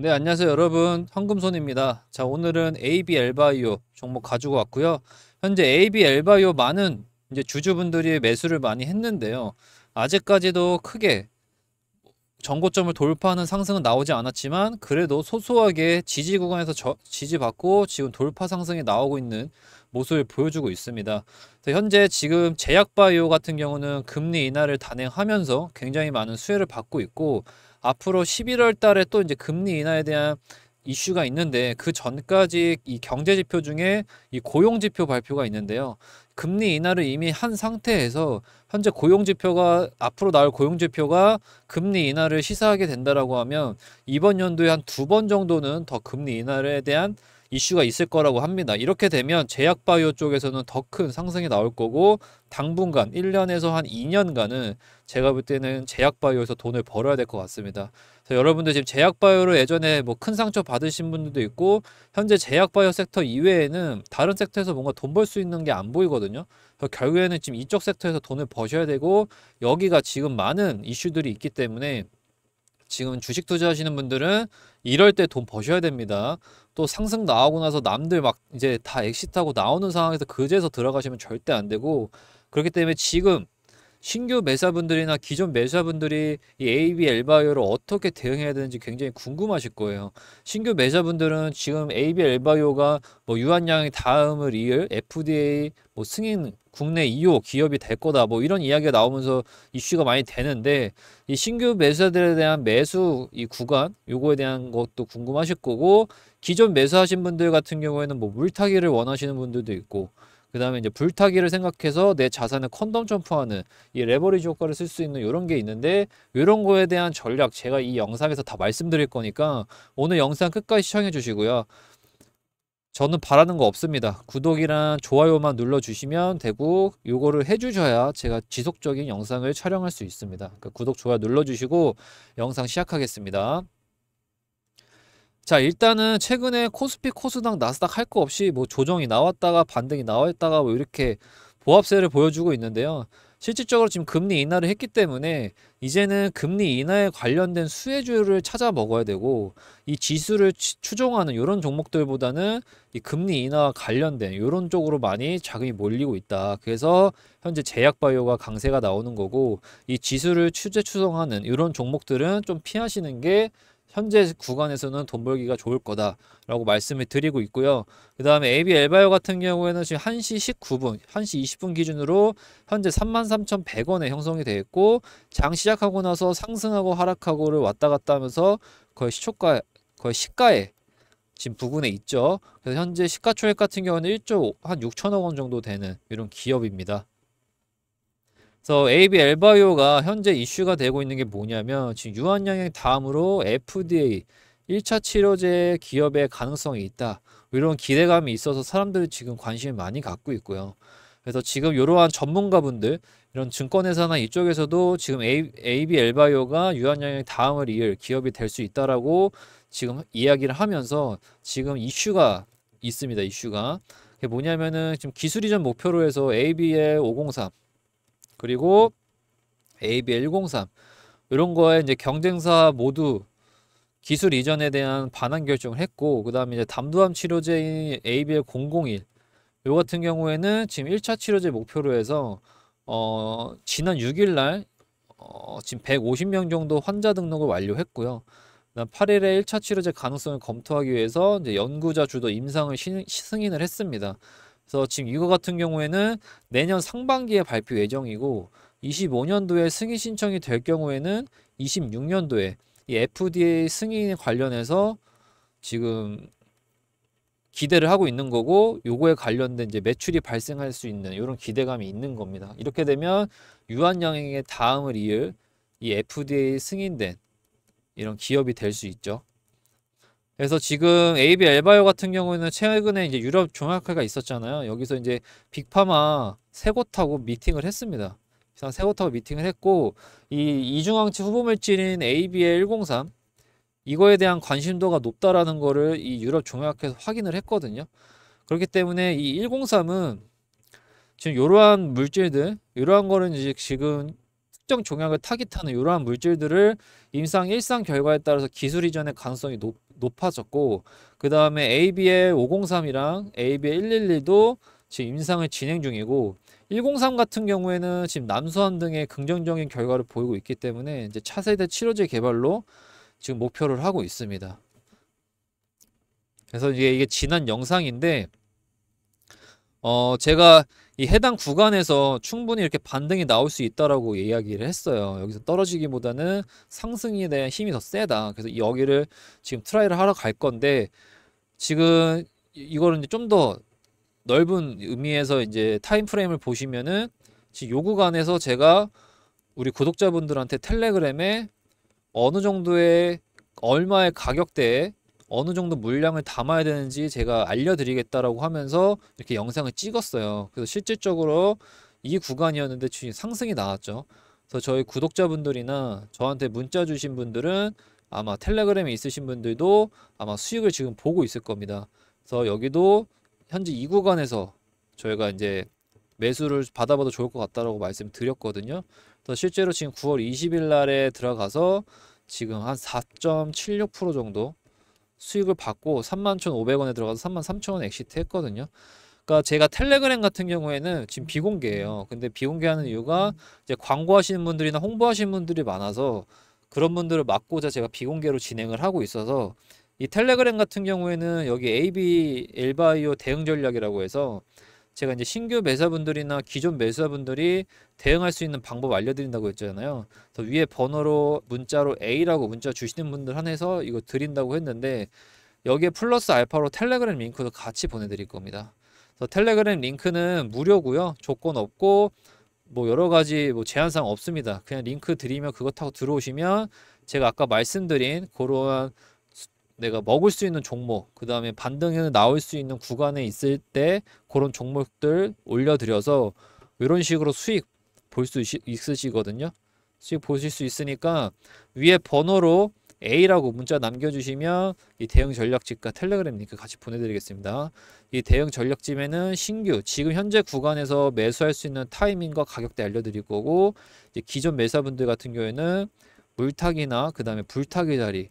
네, 안녕하세요 여러분. 황금손입니다. 자, 오늘은 AB 엘바이오 종목 가지고 왔고요. 현재 AB 엘바이오 많은 이제 주주분들이 매수를 많이 했는데요. 아직까지도 크게 전고점을 돌파하는 상승은 나오지 않았지만 그래도 소소하게 지지 구간에서 저, 지지받고 지금 돌파 상승이 나오고 있는 모습을 보여주고 있습니다. 현재 지금 제약바이오 같은 경우는 금리 인하를 단행하면서 굉장히 많은 수혜를 받고 있고 앞으로 11월 달에 또 이제 금리 인하에 대한 이슈가 있는데 그 전까지 이 경제 지표 중에 이 고용 지표 발표가 있는데요. 금리 인하를 이미 한 상태에서 현재 고용 지표가 앞으로 나올 고용 지표가 금리 인하를 시사하게 된다라고 하면 이번 연도에 한 두 번 정도는 더 금리 인하에 대한 이슈가 있을 거라고 합니다. 이렇게 되면 제약바이오 쪽에서는 더 큰 상승이 나올 거고 당분간 1년에서 한 2년간은 제가 볼 때는 제약바이오에서 돈을 벌어야 될 것 같습니다. 그래서 여러분들 지금 제약바이오로 예전에 뭐 큰 상처 받으신 분들도 있고 현재 제약바이오 섹터 이외에는 다른 섹터에서 뭔가 돈 벌 수 있는 게 안 보이거든요. 그래서 결국에는 지금 이쪽 섹터에서 돈을 버셔야 되고 여기가 지금 많은 이슈들이 있기 때문에 지금 주식 투자하시는 분들은 이럴 때 돈 버셔야 됩니다. 또 상승 나오고 나서 남들 막 이제 다 엑시트하고 나오는 상황에서 그제서 들어가시면 절대 안 되고 그렇기 때문에 지금 신규 매사분들이나 기존 매사분들이 이 AB 엘바이오를 어떻게 대응해야 되는지 굉장히 궁금하실 거예요. 신규 매사분들은 지금 AB 엘바이오가 뭐 유한양의 다음을 이을 FDA 뭐 승인 국내 2호 e 기업이 될 거다 뭐 이런 이야기가 나오면서 이슈가 많이 되는데 이 신규 매수자들에 대한 매수 이 구간 요거에 대한 것도 궁금하실 거고 기존 매수하신 분들 같은 경우에는 뭐 물타기를 원하시는 분들도 있고 그 다음에 이제 불타기를 생각해서 내 자산을 컨덤 점프하는 이 레버리지 효과를 쓸 수 있는 이런 게 있는데 이런 거에 대한 전략 제가 이 영상에서 다 말씀드릴 거니까 오늘 영상 끝까지 시청해 주시고요. 저는 바라는 거 없습니다. 구독이랑 좋아요만 눌러주시면 되고 요거를 해주셔야 제가 지속적인 영상을 촬영할 수 있습니다. 그러니까 구독, 좋아요 눌러주시고 영상 시작하겠습니다. 자 일단은 최근에 코스피, 코스닥, 나스닥 할 거 없이 뭐 조정이 나왔다가 반등이 나왔다가 뭐 이렇게 보합세를 보여주고 있는데요. 실질적으로 지금 금리 인하를 했기 때문에 이제는 금리 인하에 관련된 수혜주를 찾아 먹어야 되고 이 지수를 추종하는 이런 종목들보다는 이 금리 인하와 관련된 이런 쪽으로 많이 자금이 몰리고 있다. 그래서 현재 제약바이오가 강세가 나오는 거고 이 지수를 추제 추종하는 이런 종목들은 좀 피하시는 게 현재 구간에서는 돈 벌기가 좋을 거다라고 말씀을 드리고 있고요. 그 다음에 AB 엘바이오 같은 경우에는 지금 1시 19분, 1시 20분 기준으로 현재 33,100원에 형성이 되어 있고 장 시작하고 나서 상승하고 하락하고를 왔다 갔다 하면서 거의 시초가, 거의 시가에 지금 부근에 있죠. 그래서 현재 시가초액 같은 경우는 1조 한 6천억 원 정도 되는 이런 기업입니다. 그래서 AB 엘바이오가 현재 이슈가 되고 있는 게 뭐냐면 지금 유한양행 다음으로 FDA 1차 치료제 기업의 가능성이 있다. 뭐 이런 기대감이 있어서 사람들이 지금 관심을 많이 갖고 있고요. 그래서 지금 이러한 전문가분들 이런 증권회사나 이쪽에서도 지금 AB 엘바이오가 유한양의 다음을 이을 기업이 될 수 있다라고 지금 이야기를 하면서 지금 이슈가 있습니다. 이슈가 그게 뭐냐면은 지금 기술 이전 목표로 해서 ABL 503 그리고 AB103 이런 거에 이제 경쟁사 모두 기술 이전에 대한 반환 결정을 했고 그다음에 이제 담두암 치료제인 ABL001 요 같은 경우에는 지금 1차 치료제 목표로 해서 어 지난 6일 날 어, 지금 150명 정도 환자 등록을 완료했고요. 그다음 8일에 1차 치료제 가능성을 검토하기 위해서 이제 연구자 주도 임상을 시, 승인을 했습니다. 그래서 지금 이거 같은 경우에는 내년 상반기에 발표 예정이고 25년도에 승인 신청이 될 경우에는 26년도에 이 FDA 승인 에 관련해서 지금 기대를 하고 있는 거고 요거에 관련된 이제 매출이 발생할 수 있는 이런 기대감이 있는 겁니다. 이렇게 되면 유한양행의 다음을 이을 이 FDA 승인된 이런 기업이 될 수 있죠. 그래서 지금 AB 엘바이오 같은 경우에는 최근에 이제 유럽 종합회가 있었잖아요. 여기서 이제 빅파마 세 곳하고 미팅을 했습니다. 세 곳하고 미팅을 했고 이 이중왕치 후보 물질인 ABA103 이거에 대한 관심도가 높다라는 거를 이 유럽 종합회에서 확인을 했거든요. 그렇기 때문에 이 103은 지금 이러한 물질들, 이러한 거는 이제 지금 특정 종약을 타깃하는 이러한 물질들을 임상 일상 결과에 따라서 기술 이전의 가능성이 높 높아졌고 그 다음에 ABL 503이랑 ABL 111도 지금 임상을 진행 중이고 103 같은 경우에는 지금 남수암 등의 긍정적인 결과를 보이고 있기 때문에 이제 차세대 치료제 개발로 지금 목표를 하고 있습니다. 그래서 이게, 이게 지난 영상인데 어 제가 이 해당 구간에서 충분히 이렇게 반등이 나올 수 있다라고 이야기를 했어요. 여기서 떨어지기보다는 상승에 대한 힘이 더 세다. 그래서 여기를 지금 트라이를 하러 갈 건데 지금 이거는 좀 더 넓은 의미에서 이제 타임 프레임을 보시면은 지금 요 구간에서 제가 우리 구독자분들한테 텔레그램에 어느 정도의 얼마의 가격대에 어느 정도 물량을 담아야 되는지 제가 알려드리겠다라고 하면서 이렇게 영상을 찍었어요. 그래서 실질적으로 이 구간이었는데 지금 상승이 나왔죠. 그래서 저희 구독자분들이나 저한테 문자 주신 분들은 아마 텔레그램에 있으신 분들도 아마 수익을 지금 보고 있을 겁니다. 그래서 여기도 현재 이 구간에서 저희가 이제 매수를 받아봐도 좋을 것 같다라고 말씀드렸거든요. 그래서 실제로 지금 9월 20일 날에 들어가서 지금 한 4.76% 정도 수익을 받고 31,500원에 들어가서 33,000원 엑시트 했거든요. 그러니까 제가 텔레그램 같은 경우에는 지금 비공개예요. 음. 근데 비공개하는 이유가 이제 광고하시는 분들이나 홍보하시는 분들이 많아서 그런 분들을 막고자 제가 비공개로 진행을 하고 있어서 이 텔레그램 같은 경우에는 여기 AB 엘바이오 대응 전략이라고 해서 제가 이제 신규 매사분들이나 기존 매수자분들이 대응할 수 있는 방법 알려드린다고 했잖아요. 그래서 위에 번호로 문자로 A라고 문자 주시는 분들 한해서 이거 드린다고 했는데 여기에 플러스 알파로 텔레그램 링크도 같이 보내드릴 겁니다. 그래서 텔레그램 링크는 무료고요. 조건 없고 뭐 여러 가지 뭐 제한사항 없습니다. 그냥 링크 드리면 그것 하고 들어오시면 제가 아까 말씀드린 그러한 내가 먹을 수 있는 종목, 그 다음에 반등에는 나올 수 있는 구간에 있을 때 그런 종목들 올려드려서 이런 식으로 수익 볼 수 있으시거든요. 수익 보실 수 있으니까 위에 번호로 A라고 문자 남겨주시면 이 대응 전략집과 텔레그램 링크 같이 보내드리겠습니다. 이 대응 전략집에는 신규 지금 현재 구간에서 매수할 수 있는 타이밍과 가격대 알려드릴 거고 기존 매사분들 같은 경우에는 물타기나 그 다음에 불타기 자리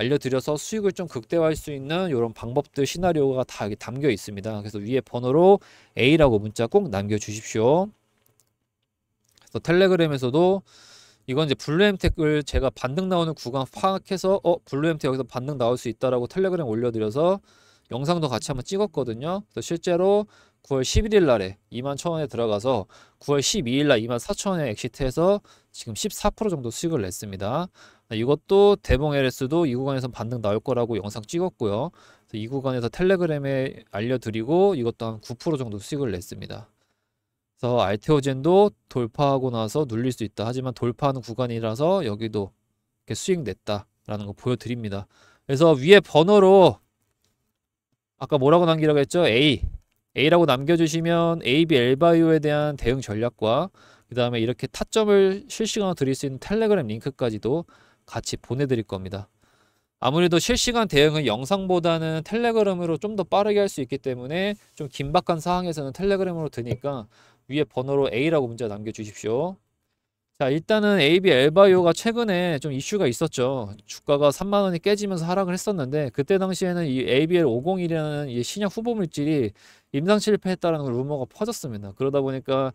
알려드려서 수익을 좀 극대화할 수 있는 이런 방법들 시나리오가 다 여기 담겨 있습니다. 그래서 위에 번호로 A라고 문자 꼭 남겨주십시오. 그래서 텔레그램에서도 이건 이제 블루엠텍을 제가 반등 나오는 구간 파악해서 어 블루엠텍 여기서 반등 나올 수 있다라고 텔레그램 올려드려서 영상도 같이 한번 찍었거든요. 그래서 실제로 9월 11일 날에 2만 0원에 들어가서 9월 12일 날 2만 4 0원에 엑시트해서 지금 14% 정도 수익을 냈습니다. 아, 이것도 대봉 LS도 이 구간에서 반등 나올 거라고 영상 찍었고요. 이 구간에서 텔레그램에 알려드리고 이것도 한 9% 정도 수익을 냈습니다. 그래서 알테오젠도 돌파하고 나서 눌릴 수 있다. 하지만 돌파하는 구간이라서 여기도 이렇게 수익 냈다라는 거 보여드립니다. 그래서 위에 번호로 아까 뭐라고 남기라고 했죠? A A라고 남겨주시면 AB 엘바이오에 대한 대응 전략과 그 다음에 이렇게 타점을 실시간으로 드릴 수 있는 텔레그램 링크까지도 같이 보내드릴 겁니다. 아무래도 실시간 대응은 영상보다는 텔레그램으로 좀 더 빠르게 할 수 있기 때문에 좀 긴박한 상황에서는 텔레그램으로 드니까 위에 번호로 A라고 문자 남겨주십시오. 자 일단은 AB 엘바이오가 최근에 좀 이슈가 있었죠. 주가가 3만 원이 깨지면서 하락을 했었는데 그때 당시에는 이 ABL 501이라는 이 신약 후보 물질이 임상 실패했다라 루머가 퍼졌습니다. 그러다 보니까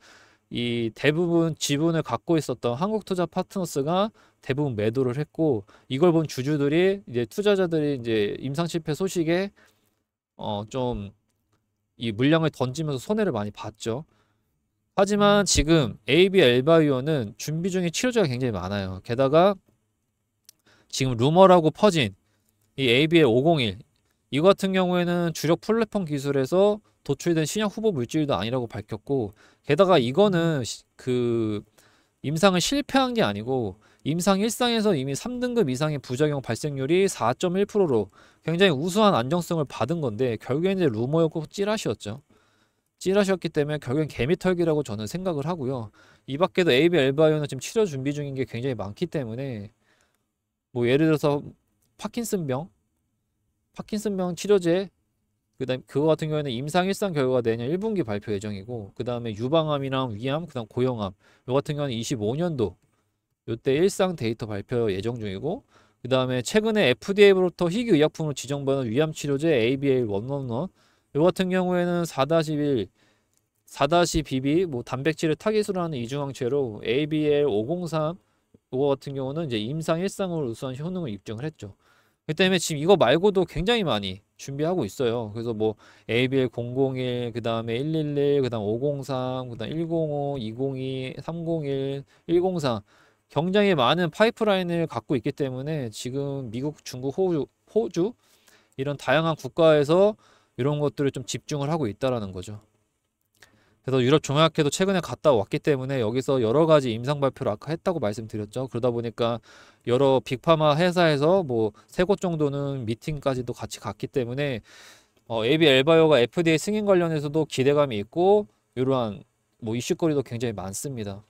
이 대부분 지분을 갖고 있었던 한국투자 파트너스가 대부분 매도를 했고 이걸 본 주주들이 이제 투자자들이 이제 임상 실패 소식에 어 좀 이 물량을 던지면서 손해를 많이 봤죠. 하지만 지금 AB 엘바이오는 준비 중에 치료제가 굉장히 많아요. 게다가 지금 루머라고 퍼진 이 ABL 501이 같은 경우에는 주력 플랫폼 기술에서 도출된 신약 후보 물질도 아니라고 밝혔고 게다가 이거는 음. 그 임상을 실패한 게 아니고 임상 일상에서 이미 3등급 이상의 부작용 발생률이 4.1%로 굉장히 우수한 안정성을 받은 건데 결국엔 이제 루머였고 찌라시였죠. 찌라시였기 때문에 결국엔 개미털기라고 저는 생각을 하고요. 이 밖에도 AB 엘바이오는 지금 치료 준비 중인 게 굉장히 많기 때문에 뭐 예를 들어서 파킨슨병 파킨슨병 치료제 그다음 그거 같은 경우에는 임상 일상 결과가 내년 1분기 발표 예정이고 그다음에 유방암이랑 위암 그다음 고형암 요 같은 경우는 25년도 요때 일상 데이터 발표 예정 중이고 그다음에 최근에 FDA로부터 희귀 의약품으로 지정받은 위암 치료제 ABL111 요 같은 경우에는 4-1 4-BB 뭐 단백질을 타깃으로 하는 이중항체로 ABL503 요거 같은 경우는 이제 임상 일상으로 우수한 효능을 입증을 했죠. 그 때문에 지금 이거 말고도 굉장히 많이 준비하고 있어요. 그래서 뭐 ABL 001, 그 다음에 111, 그 다음 503, 그 다음 105, 202, 301, 103 굉장히 많은 파이프라인을 갖고 있기 때문에 지금 미국, 중국, 호주, 호주 이런 다양한 국가에서 이런 것들을 좀 집중을 하고 있다라는 거죠. 그래서 유럽 종약회도 최근에 갔다 왔기 때문에 여기서 여러 가지 임상 발표를 아까 했다고 말씀드렸죠. 그러다 보니까 여러 빅파마 회사에서 뭐 세 곳 정도는 미팅까지도 같이 갔기 때문에 어, AB 엘바이오가 FDA 승인 관련해서도 기대감이 있고 이러한 뭐 이슈거리도 굉장히 많습니다.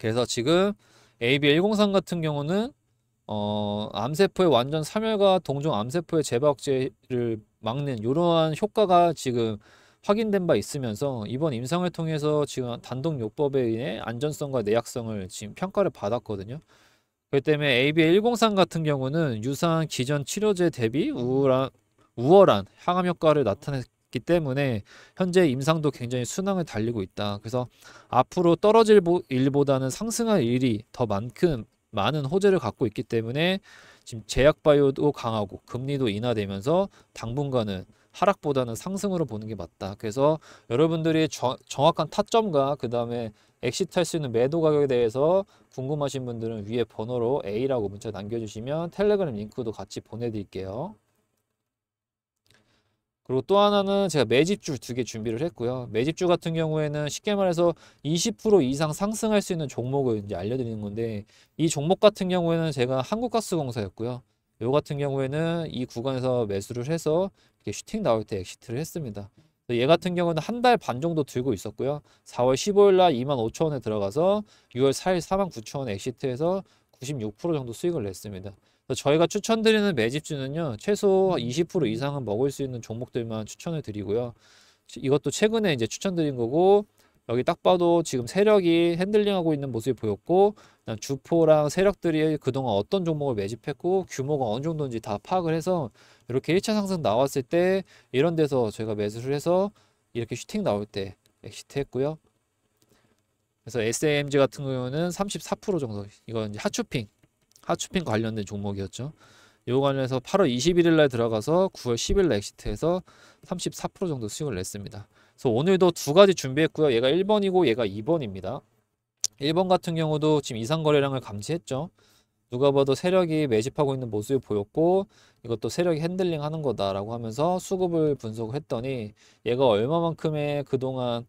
그래서 지금 AB103 같은 경우는 어, 암세포의 완전 사멸과 동종 암세포의 재박제를 막는 이러한 효과가 지금 확인된 바 있으면서 이번 임상을 통해서 지금 단독 요법에 의해 안전성과 내약성을 지금 평가를 받았거든요. 그렇기 때문에 ABA103 같은 경우는 유사한 기전 치료제 대비 우울한, 우월한 항암 효과를 나타냈기 때문에 현재 임상도 굉장히 순항을 달리고 있다. 그래서 앞으로 떨어질 일보다는 상승할 일이 더 많큼 많은 호재를 갖고 있기 때문에 지금 제약 바이오도 강하고 금리도 인하되면서 당분간은 하락보다는 상승으로 보는 게 맞다. 그래서 여러분들이 저, 정확한 타점과 그 다음에 엑시트 할수 있는 매도 가격에 대해서 궁금하신 분들은 위에 번호로 A라고 문자 남겨주시면 텔레그램 링크도 같이 보내드릴게요. 그리고 또 하나는 제가 매집주 두 개 준비를 했고요. 매집주 같은 경우에는 쉽게 말해서 20% 이상 상승할 수 있는 종목을 이제 알려드리는 건데 이 종목 같은 경우에는 제가 한국가스공사였고요. 요 같은 경우에는 이 구간에서 매수를 해서 이렇게 슈팅 나올 때 엑시트를 했습니다. 얘 같은 경우는 한 달 반 정도 들고 있었고요. 4월 15일 날 2만 5천 원에 들어가서 6월 4일 4만 9천 원 엑시트해서 96% 정도 수익을 냈습니다. 저희가 추천드리는 매집주는요. 최소 20% 이상은 먹을 수 있는 종목들만 추천을 드리고요. 이것도 최근에 이제 추천드린 거고 여기 딱 봐도 지금 세력이 핸들링하고 있는 모습이 보였고 주포랑 세력들이 그동안 어떤 종목을 매집했고 규모가 어느 정도인지 다 파악을 해서 이렇게 1차 상승 나왔을 때 이런 데서 저희가 매수를 해서 이렇게 슈팅 나올 때 엑시트 했고요. 그래서 SAMG 같은 경우는 34% 정도 이건 이제 하추핑 하추핑 관련된 종목이었죠. 요 관련해서 8월 21일 날 들어가서 9월 10일 날 엑시트해서 34% 정도 수익을 냈습니다. 그래서 오늘도 두 가지 준비했고요. 얘가 1번이고 얘가 2번입니다. 1번 같은 경우도 지금 이상 거래량을 감지했죠. 누가 봐도 세력이 매집하고 있는 모습을 보였고 이것도 세력이 핸들링 하는 거다라고 하면서 수급을 분석을 했더니 얘가 얼마만큼의 그동안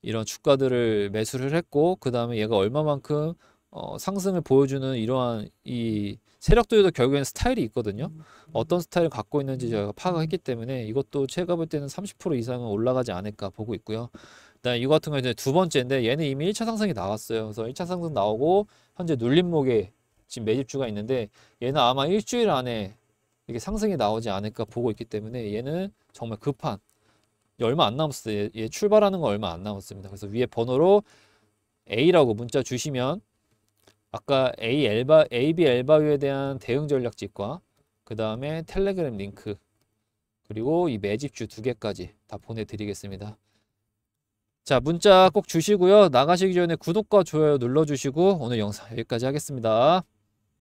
이런 주가들을 매수를 했고 그 다음에 얘가 얼마만큼 어, 상승을 보여주는 이러한 이 세력들도 결국엔 스타일이 있거든요. 음. 어떤 스타일을 갖고 있는지 저희가 파악했기 때문에 이것도 제가 볼 때는 30% 이상은 올라가지 않을까 보고 있고요. 그다 이거 같은 경우는 두 번째인데 얘는 이미 1차 상승이 나왔어요. 그래서 1차 상승 나오고 현재 눌림목에 지금 매집주가 있는데 얘는 아마 일주일 안에 이게 상승이 나오지 않을까 보고 있기 때문에 얘는 정말 급한 얼마 안 남았어요. 얘 출발하는 거 얼마 안 남았습니다. 그래서 위에 번호로 A라고 문자 주시면 아까 A 엘바, AB 엘바유에 대한 대응 전략집과 그 다음에 텔레그램 링크 그리고 이 매집주 두 개까지 다 보내드리겠습니다. 자 문자 꼭 주시고요. 나가시기 전에 구독과 좋아요 눌러주시고 오늘 영상 여기까지 하겠습니다.